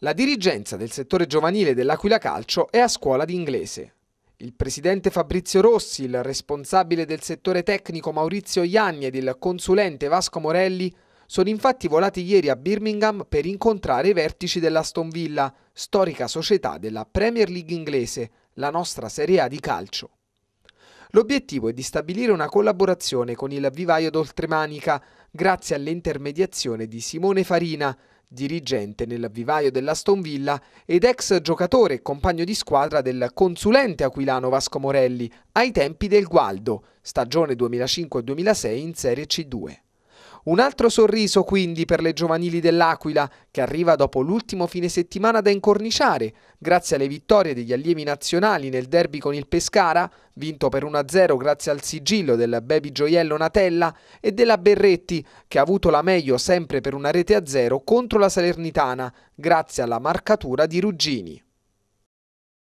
La dirigenza del settore giovanile dell'Aquila Calcio è a scuola di inglese. Il presidente Fabrizio Rossi, il responsabile del settore tecnico Maurizio Ianni ed il consulente Vasco Morelli sono infatti volati ieri a Birmingham per incontrare i vertici dell'Aston Villa, storica società della Premier League inglese, la nostra Serie A di calcio. L'obiettivo è di stabilire una collaborazione con il vivaio d'Oltremanica, grazie all'intermediazione di Simone Farina, dirigente nel vivaio dell'Aston Villa ed ex giocatore e compagno di squadra del consulente aquilano Vasco Morelli ai tempi del Gualdo, stagione 2005-2006 in Serie C2. Un altro sorriso quindi per le giovanili dell'Aquila, che arriva dopo l'ultimo fine settimana da incorniciare, grazie alle vittorie degli allievi nazionali nel derby con il Pescara, vinto per 1-0 grazie al sigillo del baby gioiello Natella e della Berretti, che ha avuto la meglio sempre per una rete a zero contro la Salernitana, grazie alla marcatura di Ruggini.